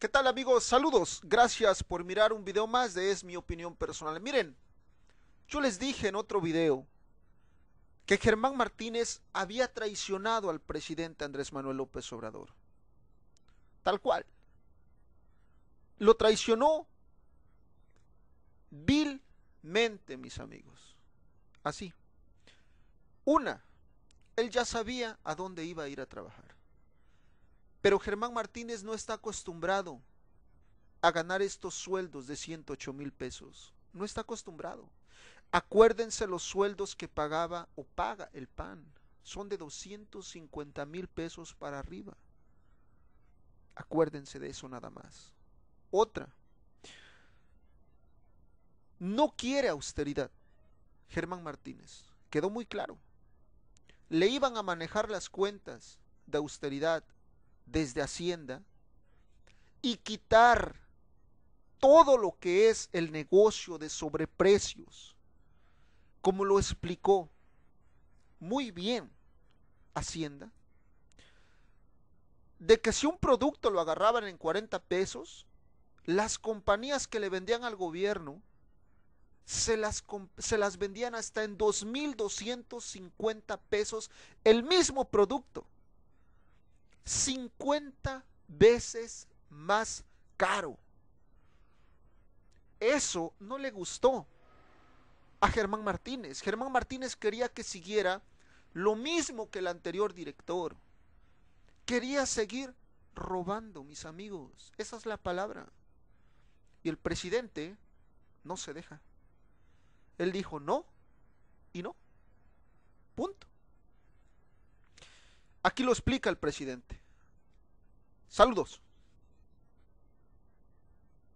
¿Qué tal amigos? Saludos, gracias por mirar un video más de Es mi opinión personal. Miren, yo les dije en otro video que Germán Martínez había traicionado al presidente Andrés Manuel López Obrador. Tal cual. Lo traicionó vilmente, mis amigos. Así. Una, él ya sabía a dónde iba a ir a trabajar. Pero Germán Martínez no está acostumbrado a ganar estos sueldos de 108 mil pesos. No está acostumbrado. Acuérdense los sueldos que pagaba o paga el PAN. Son de 250 mil pesos para arriba. Acuérdense de eso nada más. Otra. No quiere austeridad. Germán Martínez. Quedó muy claro. Le iban a manejar las cuentas de austeridad desde Hacienda y quitar todo lo que es el negocio de sobreprecios, como lo explicó muy bien Hacienda, de que si un producto lo agarraban en 40 pesos, las compañías que le vendían al gobierno se las, se las vendían hasta en 2.250 pesos el mismo producto. 50 veces más caro. Eso no le gustó a Germán Martínez. Germán Martínez quería que siguiera lo mismo que el anterior director. Quería seguir robando, mis amigos. Esa es la palabra. Y el presidente no se deja. Él dijo no y no. Punto. Aquí lo explica el presidente. Saludos.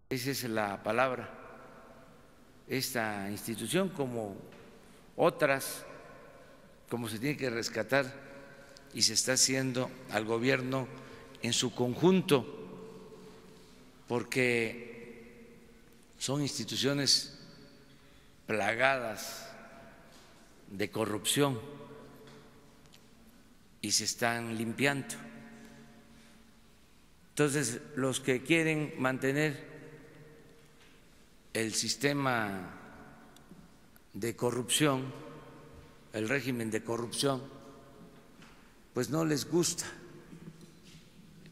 Esa es la palabra. Esta institución, como otras, como se tiene que rescatar y se está haciendo al gobierno en su conjunto, porque son instituciones plagadas de corrupción y se están limpiando. Entonces, los que quieren mantener el sistema de corrupción, el régimen de corrupción, pues no les gusta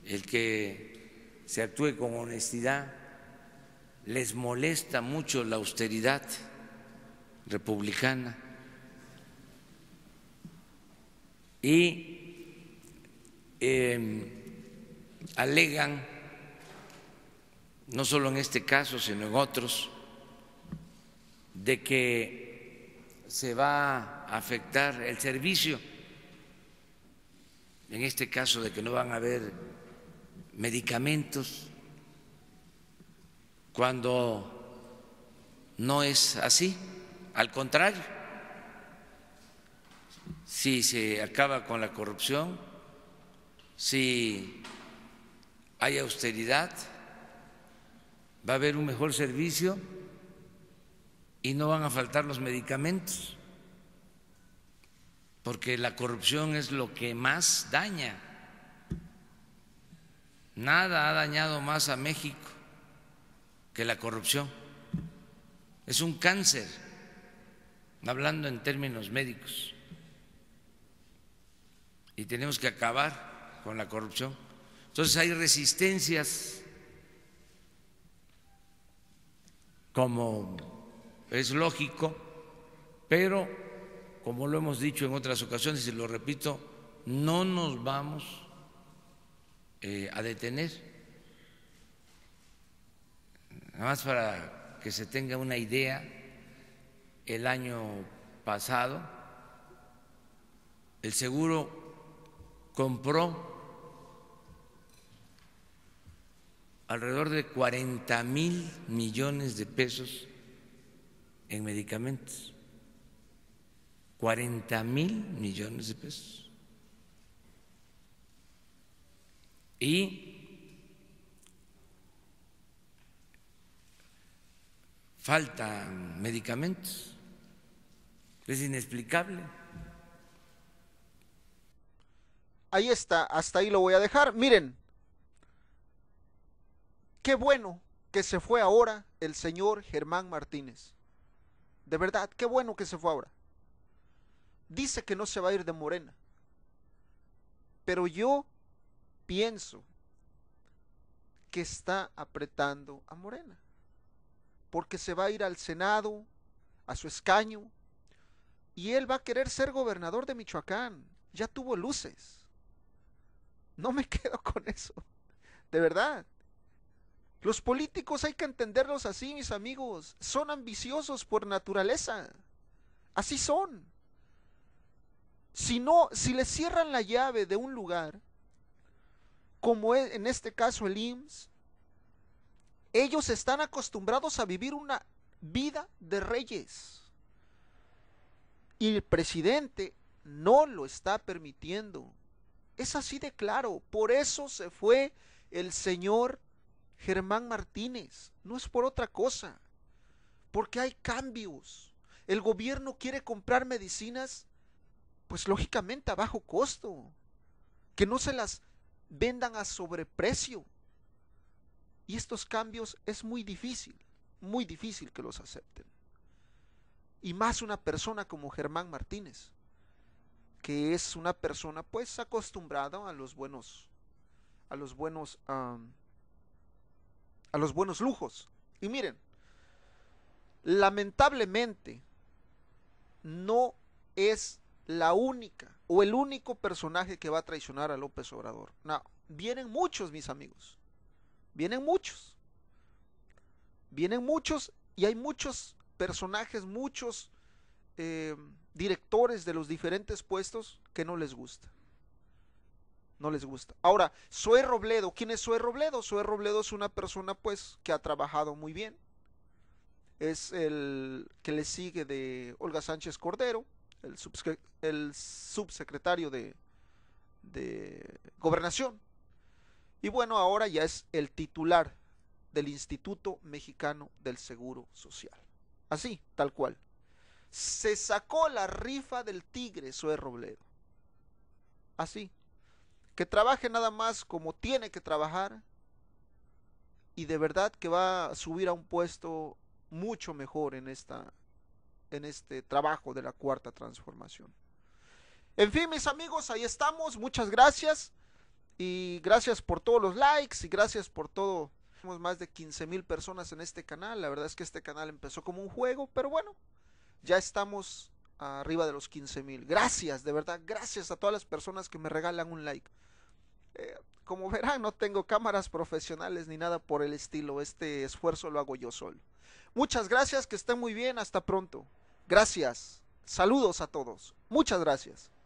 el que se actúe con honestidad, les molesta mucho la austeridad republicana y Em, alegan, no solo en este caso, sino en otros, de que se va a afectar el servicio, en este caso de que no van a haber medicamentos, cuando no es así, al contrario, si se acaba con la corrupción, si hay austeridad, va a haber un mejor servicio y no van a faltar los medicamentos, porque la corrupción es lo que más daña. Nada ha dañado más a México que la corrupción. Es un cáncer, hablando en términos médicos. Y tenemos que acabar con la corrupción. Entonces hay resistencias, como es lógico, pero como lo hemos dicho en otras ocasiones y lo repito, no nos vamos eh, a detener. Nada más para que se tenga una idea, el año pasado el seguro compró alrededor de 40 mil millones de pesos en medicamentos. 40 mil millones de pesos. Y faltan medicamentos. Es inexplicable. ahí está, hasta ahí lo voy a dejar. Miren, qué bueno que se fue ahora el señor Germán Martínez. De verdad, qué bueno que se fue ahora. Dice que no se va a ir de Morena. Pero yo pienso que está apretando a Morena. Porque se va a ir al Senado, a su escaño, y él va a querer ser gobernador de Michoacán. Ya tuvo luces. No me quedo con eso. De verdad. Los políticos hay que entenderlos así, mis amigos. Son ambiciosos por naturaleza. Así son. Si no, si les cierran la llave de un lugar, como e, en este caso el IMSS, ellos están acostumbrados a vivir una vida de reyes. Y el presidente no lo está permitiendo. Es así de claro. Por eso se fue el señor Germán Martínez. No es por otra cosa. Porque hay cambios. El gobierno quiere comprar medicinas, pues lógicamente a bajo costo. Que no se las vendan a sobreprecio. Y estos cambios es muy difícil, muy difícil que los acepten. Y más una persona como Germán Martínez que es una persona pues acostumbrada a los buenos, a los buenos, a los buenos lujos. Y miren, lamentablemente no es la única o el único personaje que va a traicionar a López Obrador. No, vienen muchos, mis amigos. Vienen muchos. Vienen muchos y hay muchos personajes, muchos eh, directores de los diferentes puestos que no les gusta. No les gusta. Ahora, sue Robledo, ¿quién es sue Robledo? sue Robledo es una persona pues que ha trabajado muy bien. Es el que le sigue de Olga Sánchez Cordero, el, el subsecretario de gobernación. Y bueno, ahora ya es el titular del Instituto Mexicano del Seguro Social. Así, tal cual se sacó la rifa del tigre Sue Robledo. Así. Que trabaje nada más como tiene que trabajar. Y de verdad que va a subir a un puesto mucho mejor en esta en este trabajo de la cuarta transformación. En fin, mis amigos, ahí estamos. Muchas gracias. Y gracias por todos los likes y gracias por todo. Tenemos más de 15 mil personas en este canal. La verdad es que este canal empezó como un juego, pero bueno, ya estamos arriba de los 15 mil. Gracias, de verdad, gracias a todas las personas que me regalan un like. Eh, como verán, no tengo cámaras profesionales ni nada por el estilo. Este esfuerzo lo hago yo solo. Muchas gracias, que estén muy bien, hasta pronto. Gracias. Saludos a todos. Muchas gracias.